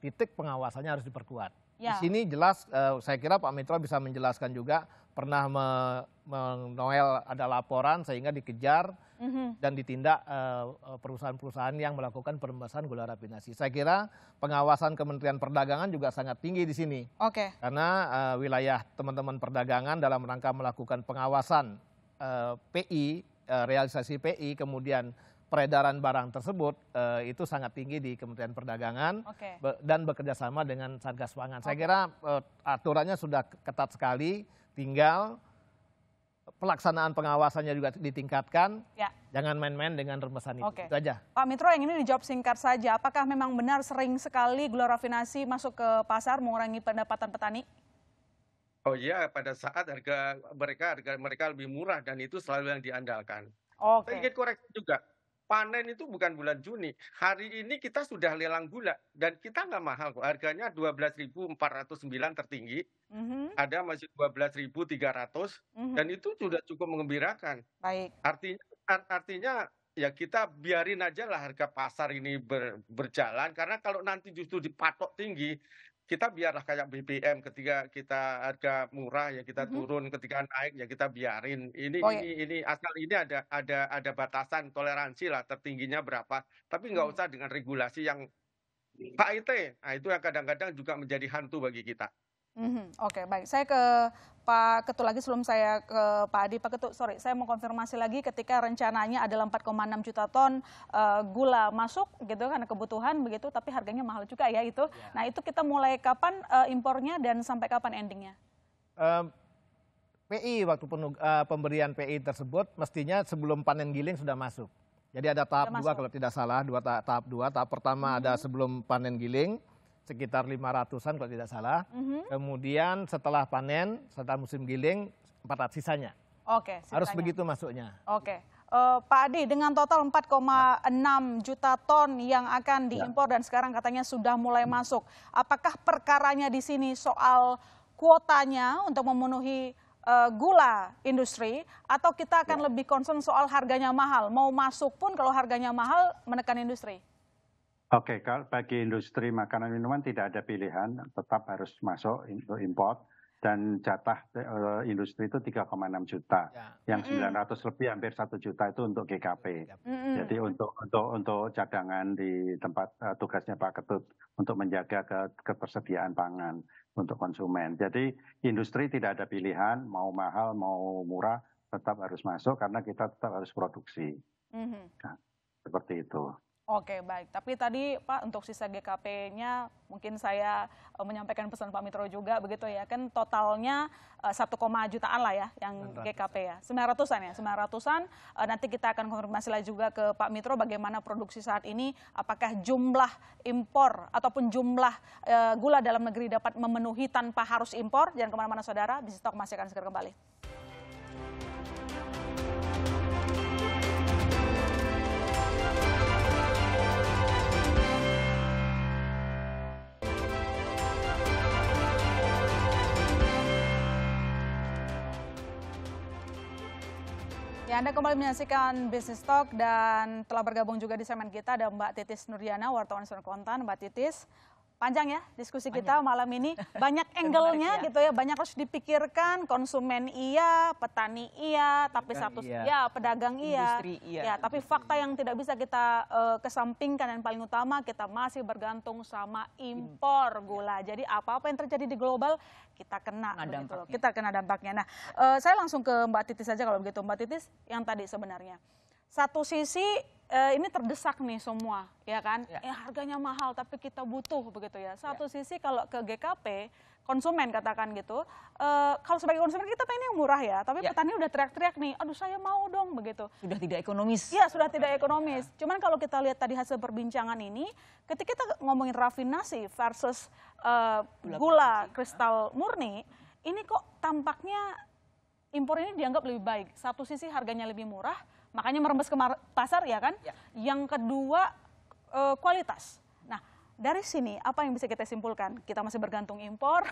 titik pengawasannya harus diperkuat. Ya. Di sini jelas e, saya kira Pak Mitra bisa menjelaskan juga pernah menoel me ada laporan sehingga dikejar Mm-hmm. dan ditindak eh, perusahaan-perusahaan yang melakukan perembasan gula rafinasi. Saya kira pengawasan Kementerian Perdagangan juga sangat tinggi di sini. Oke. Okay. Karena uh, wilayah teman-teman perdagangan dalam rangka melakukan pengawasan uh, eh, PI, uh, realisasi PI, kemudian peredaran barang tersebut uh, itu sangat tinggi di Kementerian Perdagangan okay. be dan bekerjasama dengan Satgas Pangan. Okay. Saya kira uh, aturannya sudah ketat sekali, tinggal pelaksanaan pengawasannya juga ditingkatkan. Ya. Jangan main-main dengan remesan itu. Oke. Itu aja. Pak Mitro yang ini dijawab singkat saja. Apakah memang benar sering sekali gula rafinasi masuk ke pasar mengurangi pendapatan petani? Oh iya, pada saat harga mereka harga mereka lebih murah dan itu selalu yang diandalkan. Oke. Okay. ingin korek juga panen itu bukan bulan Juni. Hari ini kita sudah lelang gula dan kita nggak mahal kok. Harganya 12.409 tertinggi. Mm -hmm. Ada masih 12.300 mm -hmm. dan itu sudah cukup mengembirakan. Baik. Artinya artinya ya kita biarin aja lah harga pasar ini ber, berjalan karena kalau nanti justru dipatok tinggi kita biarlah kayak BBM ketika kita harga murah ya kita mm-hmm. turun, ketika naik ya kita biarin. Ini oh, ya. ini ya. ini asal ini ada ada ada batasan toleransi lah tertingginya berapa. Tapi nggak mm-hmm. usah dengan regulasi yang IT, Nah, itu yang kadang-kadang juga menjadi hantu bagi kita. Mm-hmm. Oke, okay, baik. Saya ke Pak Ketua lagi sebelum saya ke Pak Adi. Pak Ketua, sorry, saya mau konfirmasi lagi ketika rencananya adalah 4,6 juta ton uh, gula masuk gitu kan kebutuhan begitu, tapi harganya mahal juga ya itu. Ya. Nah itu kita mulai kapan uh, impornya dan sampai kapan endingnya? Um, PI waktu penug, uh, eh, pemberian PI tersebut mestinya sebelum panen giling sudah masuk. Jadi ada tahap dua kalau tidak salah, dua tahap dua. Tahap pertama mm-hmm. ada mhm. sebelum panen giling sekitar 500-an kalau tidak salah. Mm -hmm. Kemudian setelah panen, setelah musim giling 400 sisanya. Oke, okay, Harus begitu masuknya. Oke. Okay. Uh, eh, Pak Adi dengan total 4,6 ya. juta ton yang akan ya. diimpor ya. dan sekarang katanya sudah mulai hmm. masuk, apakah perkaranya di sini soal kuotanya untuk memenuhi uh, gula industri atau kita akan ya. lebih concern soal harganya mahal? Mau masuk pun kalau harganya mahal menekan industri? Oke, kalau bagi industri makanan minuman tidak ada pilihan, tetap harus masuk untuk import dan jatah eh, industri itu 3,6 juta. Ya. Yang mm -hmm. lebih hampir 1 juta itu untuk GKP. Mm -hmm. Jadi untuk untuk untuk cadangan di tempat uh, tugasnya Pak Ketut untuk menjaga ke, ketersediaan pangan untuk konsumen. Jadi industri tidak ada pilihan, mau mahal mau murah tetap harus masuk karena kita tetap harus produksi. Mm -hmm. nah, seperti itu. Oke, baik. Tapi tadi Pak untuk sisa GKP-nya mungkin saya uh, menyampaikan pesan Pak Mitro juga begitu ya. Kan totalnya uh, eh, 1, jutaan lah ya yang 900. GKP ya. 900-an ya, 900-an. Uh, eh, nanti kita akan konfirmasi lagi juga ke Pak Mitro bagaimana produksi saat ini apakah jumlah impor ataupun jumlah uh, gula dalam negeri dapat memenuhi tanpa harus impor. Jangan kemana mana Saudara, bisnis stok masih akan segera kembali. Ya, Anda kembali menyaksikan bisnis Talk dan telah bergabung juga di semen kita ada Mbak Titis Nuriana, wartawan Sun Kontan. Mbak Titis, panjang ya diskusi kita malam ini. <laughs> Banyak angle-nya ya. gitu ya, banyak harus dipikirkan. Konsumen iya, petani iya, tapi satu iya. ya pedagang iya. iya. Ya, tapi fakta yang tidak bisa kita uh, kesampingkan dan paling utama kita masih bergantung sama impor iya. gula. Jadi apa-apa yang terjadi di global kita kena begitu Kita kena dampaknya. Nah, uh, saya langsung ke Mbak Titis saja kalau begitu. Mbak Titis yang tadi sebenarnya. Satu sisi uh, ini terdesak nih semua, ya kan? Ya. Eh, harganya mahal tapi kita butuh begitu ya. Satu ya. sisi kalau ke GKP konsumen katakan gitu, uh, kalau sebagai konsumen kita pengen yang murah ya, tapi ya. petani udah teriak-teriak nih, aduh saya mau dong begitu. Sudah tidak ekonomis. Iya sudah tidak ekonomis. Ya. Cuman kalau kita lihat tadi hasil perbincangan ini, ketika kita ngomongin rafinasi versus uh, gula, gula kristal murni, ini kok tampaknya impor ini dianggap lebih baik. Satu sisi harganya lebih murah, makanya merembes ke pasar ya kan. Ya. Yang kedua e, kualitas. Nah dari sini apa yang bisa kita simpulkan? Kita masih bergantung impor,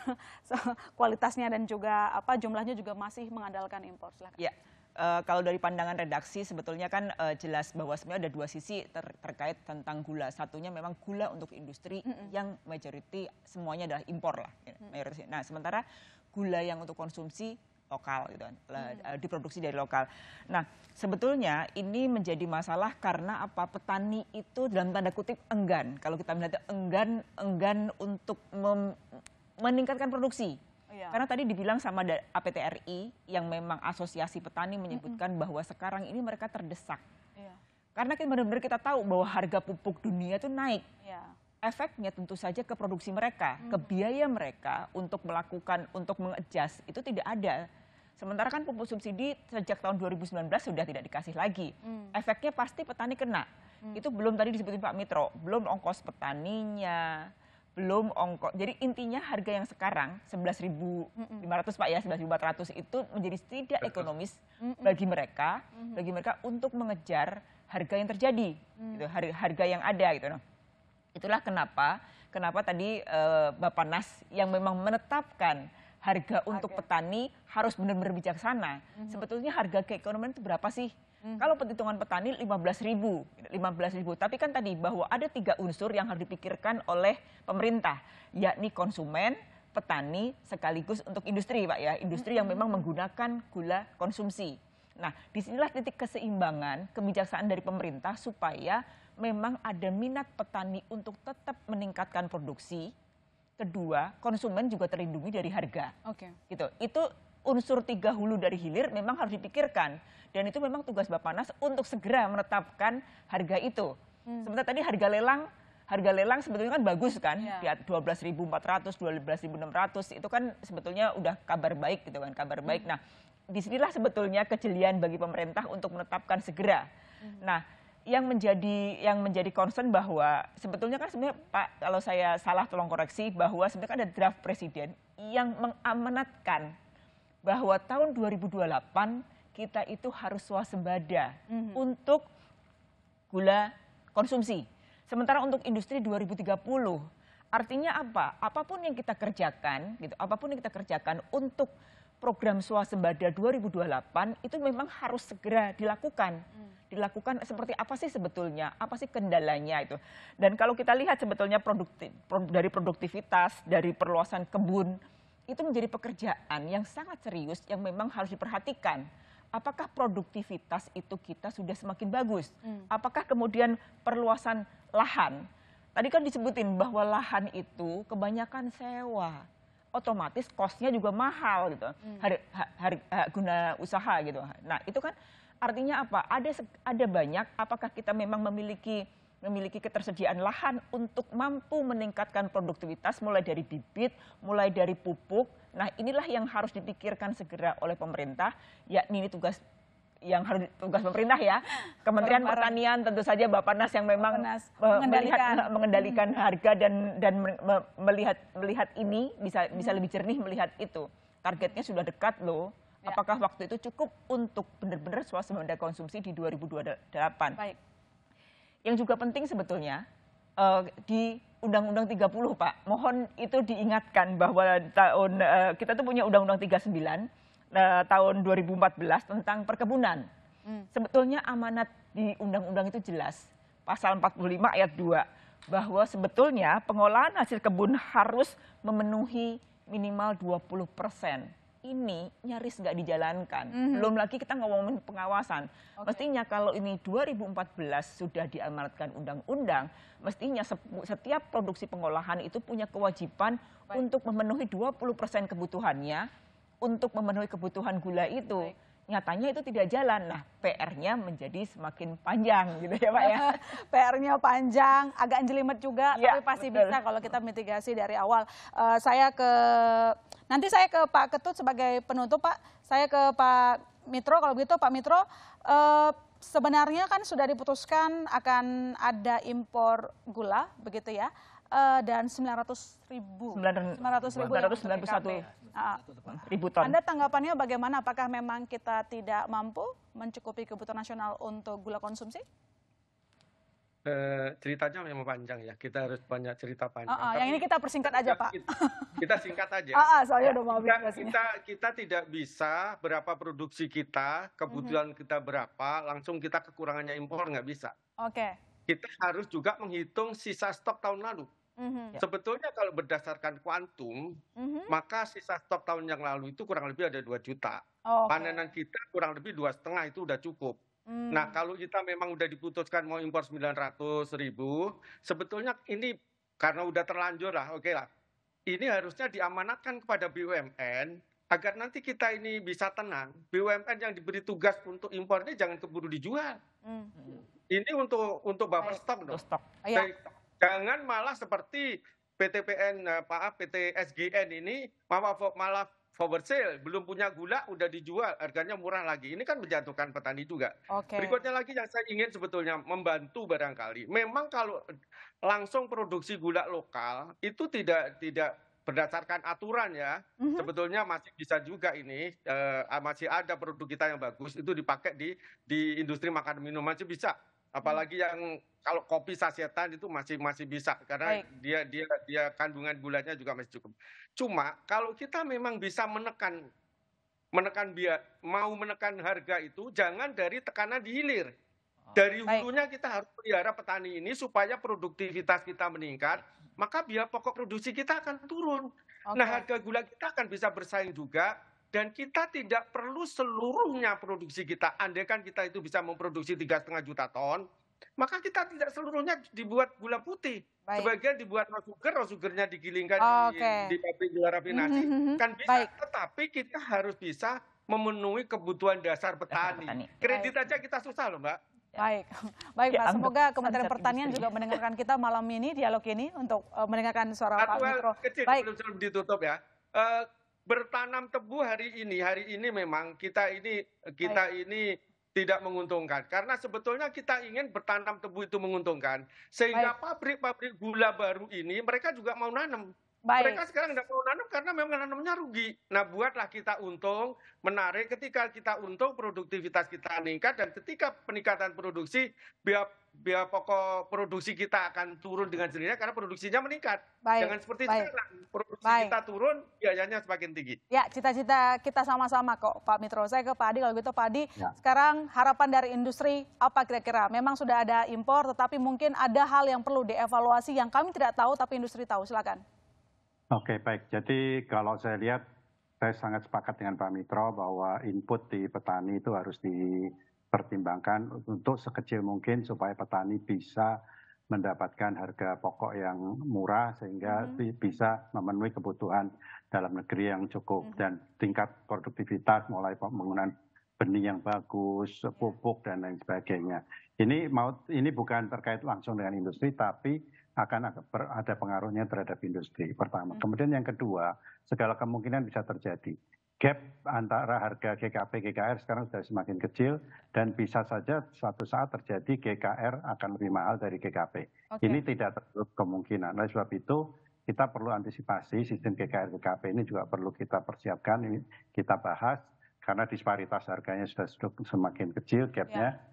<laughs> kualitasnya dan juga apa jumlahnya juga masih mengandalkan impor. Silahkan. Ya. Uh, kalau dari pandangan redaksi sebetulnya kan uh, jelas bahwa sebenarnya ada dua sisi ter terkait tentang gula. Satunya memang gula untuk industri mm -hmm. yang majority semuanya adalah impor lah. Mm -hmm. Nah sementara gula yang untuk konsumsi lokal gitu kan, hmm. Eh, diproduksi dari lokal. Nah, sebetulnya ini menjadi masalah karena apa? Petani itu dalam tanda kutip enggan. Kalau kita melihat enggan enggan untuk mem, meningkatkan produksi. Iya. Karena tadi dibilang sama APTRI yang memang asosiasi petani menyebutkan bahwa sekarang ini mereka terdesak. Iya. Karena kita benar-benar kita tahu bahwa harga pupuk dunia itu naik. Iya efeknya tentu saja ke produksi mereka, hmm. ke biaya mereka untuk melakukan, untuk mengejas itu tidak ada. Sementara kan pupuk subsidi sejak tahun 2019 sudah tidak dikasih lagi. Hmm. Efeknya pasti petani kena. Hmm. Itu belum tadi disebutin Pak Mitro, belum ongkos petaninya, belum ongkos. Jadi intinya harga yang sekarang 11.500 Pak ya, 11.400 itu menjadi tidak ekonomis hmm. bagi mereka, hmm. bagi mereka untuk mengejar harga yang terjadi, hmm. gitu, harga, yang ada gitu. Nah, itulah kenapa kenapa tadi uh, Bapak Nas yang memang menetapkan harga untuk petani harus benar-benar bijaksana. Mm -hmm. Sebetulnya harga keekonomian itu berapa sih? Mm -hmm. Kalau perhitungan petani 15.000, ribu, Tapi kan tadi bahwa ada tiga unsur yang harus dipikirkan oleh pemerintah, yakni konsumen, petani, sekaligus untuk industri, Pak ya, industri mm -hmm. yang mhm. memang menggunakan gula konsumsi. Nah, disinilah titik keseimbangan kebijaksanaan dari pemerintah supaya memang ada minat petani untuk tetap meningkatkan produksi, kedua konsumen juga terlindungi dari harga. Oke. Okay. Gitu. Itu unsur tiga hulu dari hilir memang harus dipikirkan dan itu memang tugas bapak nas untuk segera menetapkan harga itu. Hmm. Sementara tadi harga lelang harga lelang sebetulnya kan bagus kan yeah. di 12.400 12.600 itu kan sebetulnya udah kabar baik gitu kan kabar baik. Hmm. Nah, disinilah sebetulnya kejelian bagi pemerintah untuk menetapkan segera. Hmm. Nah, yang menjadi yang menjadi concern bahwa sebetulnya kan sebenarnya Pak kalau saya salah tolong koreksi bahwa sebenarnya kan ada draft presiden yang mengamanatkan bahwa tahun 2028 kita itu harus swasembada mm -hmm. untuk gula konsumsi. Sementara untuk industri 2030 artinya apa? Apapun yang kita kerjakan gitu, apapun yang kita kerjakan untuk program swasembada 2028 itu memang harus segera dilakukan. Hmm. Dilakukan seperti apa sih sebetulnya? Apa sih kendalanya itu? Dan kalau kita lihat sebetulnya produktif dari produktivitas, dari perluasan kebun itu menjadi pekerjaan yang sangat serius yang memang harus diperhatikan. Apakah produktivitas itu kita sudah semakin bagus? Hmm. Apakah kemudian perluasan lahan? Tadi kan disebutin bahwa lahan itu kebanyakan sewa otomatis costnya juga mahal gitu hmm. hari, hari guna usaha gitu nah itu kan artinya apa ada ada banyak apakah kita memang memiliki memiliki ketersediaan lahan untuk mampu meningkatkan produktivitas mulai dari bibit mulai dari pupuk nah inilah yang harus dipikirkan segera oleh pemerintah yakni ini tugas yang harus tugas pemerintah ya Kementerian Barang. Pertanian tentu saja Bapak Nas yang memang Nas, mengendalikan melihat, mengendalikan hmm. harga dan dan melihat melihat ini bisa hmm. bisa lebih jernih melihat itu targetnya sudah dekat loh ya. apakah waktu itu cukup untuk benar-benar swasembada konsumsi di 2028 Baik. yang juga penting sebetulnya uh, di Undang-Undang 30 Pak mohon itu diingatkan bahwa tahun uh, kita tuh punya Undang-Undang 39 eh, tahun 2014 tentang perkebunan. Hmm. Sebetulnya amanat di undang-undang itu jelas. Pasal 45 ayat 2 bahwa sebetulnya pengolahan hasil kebun harus memenuhi minimal 20 persen ini nyaris nggak dijalankan. Mm -hmm. Belum lagi kita ngomongin pengawasan. Okay. Mestinya kalau ini 2014 sudah diamanatkan undang-undang, mestinya setiap produksi pengolahan itu punya kewajiban Baik. untuk memenuhi 20% kebutuhannya untuk memenuhi kebutuhan gula itu. Baik nyatanya itu tidak jalan. Nah, PR-nya menjadi semakin panjang <laughs> gitu ya Pak ya. <laughs> PR-nya panjang, agak jelimet juga, ya, tapi pasti betul. bisa kalau kita mitigasi dari awal. Uh, saya ke nanti saya ke Pak Ketut sebagai penutup Pak. Saya ke Pak Mitro kalau begitu Pak Mitro uh, sebenarnya kan sudah diputuskan akan ada impor gula begitu ya. Uh, dan 900 ribu, 900 ribu 991 ya, Ah. ribu Anda tanggapannya bagaimana? Apakah memang kita tidak mampu mencukupi kebutuhan nasional untuk gula konsumsi? Uh, ceritanya memang panjang ya. Kita harus banyak cerita panjang. Uh, uh, yang ini kita persingkat aja, Pak. Kita, kita singkat aja. Uh, <laughs> uh, soalnya ya, udah mau kita, kita, kita tidak bisa berapa produksi kita, kebutuhan uh mhm. -huh. kita berapa, langsung kita kekurangannya impor nggak bisa. Oke. Okay. Kita harus juga menghitung sisa stok tahun lalu hmm Sebetulnya kalau berdasarkan kuantum, mm-hmm. maka sisa stok tahun yang lalu itu kurang lebih ada 2 juta. Oh, okay. Panenan kita kurang lebih dua setengah itu udah cukup. Mm. Nah kalau kita memang udah diputuskan mau impor 900 ribu, sebetulnya ini karena udah terlanjur lah, oke okay lah. Ini harusnya diamanatkan kepada BUMN agar nanti kita ini bisa tenang, BUMN yang diberi tugas untuk impornya jangan keburu dijual. Mm Ini untuk untuk baper stok dong. Stok. Oh, iya jangan malah seperti PTPN eh, maaf PT SGN ini malah forward sale belum punya gula udah dijual harganya murah lagi ini kan menjatuhkan petani juga okay. berikutnya lagi yang saya ingin sebetulnya membantu barangkali memang kalau langsung produksi gula lokal itu tidak tidak berdasarkan aturan ya mm-hmm. sebetulnya masih bisa juga ini uh, masih ada produk kita yang bagus itu dipakai di di industri makan minum masih bisa apalagi yang kalau kopi sasetan itu masih masih bisa karena dia dia dia kandungan gulanya juga masih cukup. Cuma kalau kita memang bisa menekan menekan biar mau menekan harga itu jangan dari tekanan di hilir. Ah. Dari hulunya kita harus pelihara petani ini supaya produktivitas kita meningkat, maka biaya pokok produksi kita akan turun. Okay. Nah, harga gula kita akan bisa bersaing juga dan kita tidak perlu seluruhnya produksi kita. kan kita itu bisa memproduksi tiga setengah juta ton, maka kita tidak seluruhnya dibuat gula putih. Baik. Sebagian dibuat raw sugar, raw sugarnya digilingkan oh, okay. di, di pabrik gula rafinasi, mhm, mhm, mhm. kan bisa. Baik. Tetapi kita harus bisa memenuhi kebutuhan dasar petani. petani. Kredit Baik. aja kita susah loh, Mbak. Ya. Baik, <laughs> baik Pak. Ya, Semoga Kementerian Pertanian ya. juga mendengarkan kita malam ini dialog ini untuk eh, mendengarkan suara Pak Mikro. baik. Belum, belum ditutup ya. Eh, bertanam tebu hari ini hari ini memang kita ini kita ini tidak menguntungkan karena sebetulnya kita ingin bertanam tebu itu menguntungkan sehingga pabrik-pabrik gula baru ini mereka juga mau nanam Baik. Mereka sekarang tidak mau nanam karena memang nanamnya rugi. Nah buatlah kita untung, menarik. Ketika kita untung, produktivitas kita meningkat. Dan ketika peningkatan produksi, biaya biar pokok produksi kita akan turun dengan sendirinya karena produksinya meningkat. Baik, Jangan seperti baik. sekarang, produksi baik. kita turun, biayanya semakin tinggi. Ya, cita-cita kita sama-sama kok Pak Mitro. Saya ke Pak Adi, kalau gitu Pak Adi, ya. sekarang harapan dari industri apa kira-kira? Memang sudah ada impor, tetapi mungkin ada hal yang perlu dievaluasi yang kami tidak tahu tapi industri tahu. Silakan. Oke, baik. Jadi kalau saya lihat, saya sangat sepakat dengan Pak Mitro bahwa input di petani itu harus di pertimbangkan untuk sekecil mungkin supaya petani bisa mendapatkan harga pokok yang murah sehingga mm-hmm. bisa memenuhi kebutuhan dalam negeri yang cukup mm-hmm. dan tingkat produktivitas mulai penggunaan benih yang bagus, iya. pupuk dan lain sebagainya. Ini mau ini bukan terkait langsung dengan industri tapi akan ada pengaruhnya terhadap industri pertama. Mm-hmm. Kemudian yang kedua, segala kemungkinan bisa terjadi gap antara harga GKP GKR sekarang sudah semakin kecil dan bisa saja suatu saat terjadi GKR akan lebih mahal dari GKP. Okay. Ini tidak tertutup kemungkinan. Oleh sebab itu kita perlu antisipasi sistem GKR GKP ini juga perlu kita persiapkan, ini kita bahas karena disparitas harganya sudah, sudah semakin kecil gapnya. Yeah.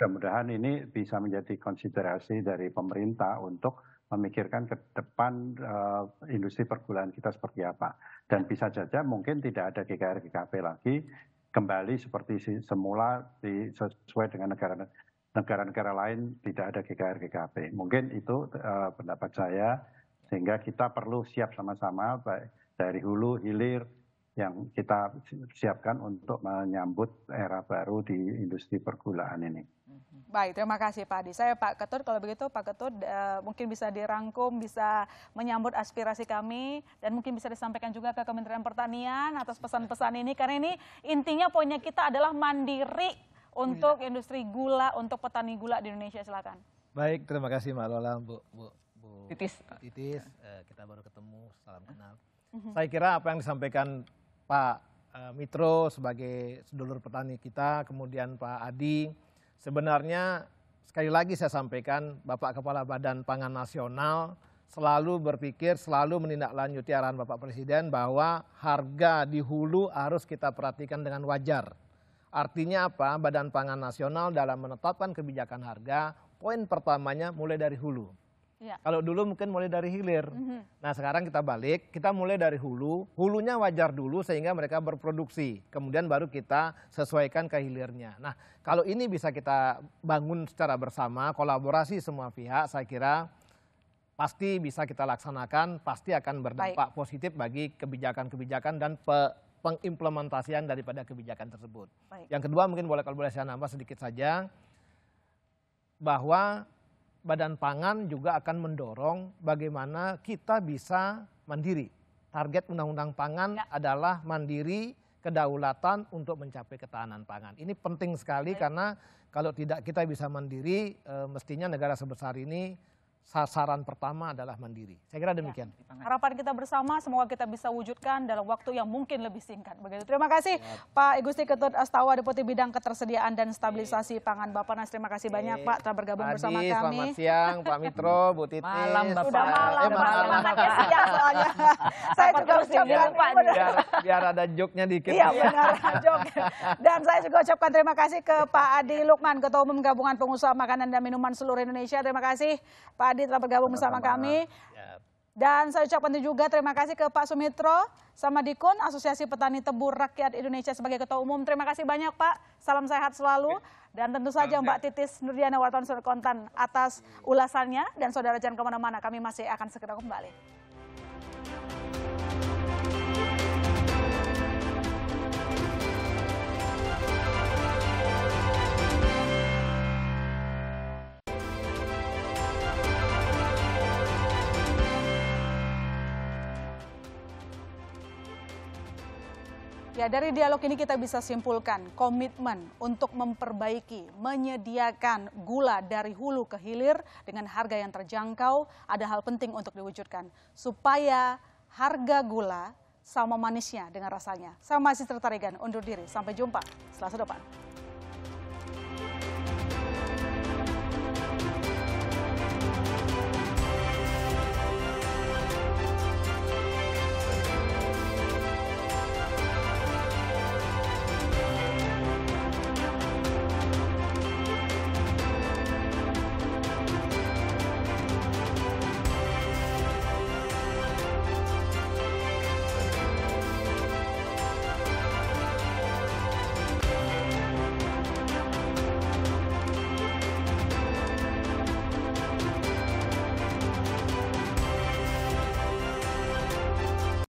Mudah-mudahan ini bisa menjadi konsiderasi dari pemerintah untuk memikirkan ke depan uh, industri pergulaan kita seperti apa. Dan bisa saja mungkin tidak ada GKR GKP lagi kembali seperti semula di, sesuai dengan negara negara-negara lain tidak ada GKR GKP. Mungkin itu uh, pendapat saya sehingga kita perlu siap sama-sama baik dari hulu hilir yang kita siapkan untuk menyambut era baru di industri pergulaan ini. Baik, terima kasih Pak Adi. Saya Pak Ketut, kalau begitu Pak Ketut uh, mungkin bisa dirangkum, bisa menyambut aspirasi kami, dan mungkin bisa disampaikan juga ke Kementerian Pertanian atas pesan-pesan ini, karena ini intinya poinnya kita adalah mandiri untuk gula. Iya. industri gula, untuk petani gula di Indonesia, silakan. Baik, terima kasih Mbak Lola, Bu, Bu, Bu Titis. Titis, eh, kita baru ketemu, salam kenal. Uh mhm. -huh. Saya kira apa yang disampaikan Pak uh, Mitro sebagai sedulur petani kita, kemudian Pak Adi, Sebenarnya sekali lagi saya sampaikan Bapak Kepala Badan Pangan Nasional selalu berpikir, selalu menindaklanjuti arahan Bapak Presiden bahwa harga di hulu harus kita perhatikan dengan wajar. Artinya apa? Badan Pangan Nasional dalam menetapkan kebijakan harga, poin pertamanya mulai dari hulu. Ya. Kalau dulu mungkin mulai dari hilir. Mm -hmm. Nah sekarang kita balik, kita mulai dari hulu. Hulunya wajar dulu sehingga mereka berproduksi. Kemudian baru kita sesuaikan ke hilirnya. Nah kalau ini bisa kita bangun secara bersama, kolaborasi semua pihak, saya kira pasti bisa kita laksanakan, pasti akan berdampak Baik. positif bagi kebijakan-kebijakan dan pe pengimplementasian daripada kebijakan tersebut. Baik. Yang kedua mungkin boleh kalau boleh saya nambah sedikit saja bahwa Badan Pangan juga akan mendorong bagaimana kita bisa mandiri. Target Undang-Undang Pangan ya. adalah mandiri kedaulatan untuk mencapai ketahanan pangan. Ini penting sekali Baik. karena kalau tidak kita bisa mandiri, e, mestinya negara sebesar ini sasaran pertama adalah mandiri. Saya kira ya, demikian. Ya, harapan kita bersama semoga kita bisa wujudkan dalam waktu yang mungkin lebih singkat. Begitu. Terima kasih ya. Pak Igusti Ketut Astawa Deputi Bidang Ketersediaan dan Stabilisasi e. Pangan Bapanas. Terima kasih banyak Pak telah bergabung Adi, bersama kami. Selamat siang Pak Mitro, Bu Titi. Malam Bapak. Sudah malam, eh, malam. malam. siang soalnya. <laughs> saya juga ucapkan Pak. Biar, biar ada joknya dikit. Iya benar, <laughs> jok. Dan saya juga ucapkan terima kasih ke Pak Adi Lukman, Ketua Umum Gabungan Pengusaha Makanan dan Minuman Seluruh Indonesia. Terima kasih Pak Adi telah bergabung sama bersama kami. Ya. Dan saya ucapkan juga terima kasih ke Pak Sumitro sama Dikun Asosiasi Petani Tebu Rakyat Indonesia sebagai Ketua Umum. Terima kasih banyak Pak, salam sehat selalu. Dan tentu saja Mbak Titis Nurdiana Wartawan Surkontan atas ulasannya. Dan Saudara jangan kemana-mana, kami masih akan segera kembali. Ya, dari dialog ini kita bisa simpulkan komitmen untuk memperbaiki, menyediakan gula dari hulu ke hilir dengan harga yang terjangkau ada hal penting untuk diwujudkan supaya harga gula sama manisnya dengan rasanya. Saya masih tertarikan undur diri. Sampai jumpa Selasa depan.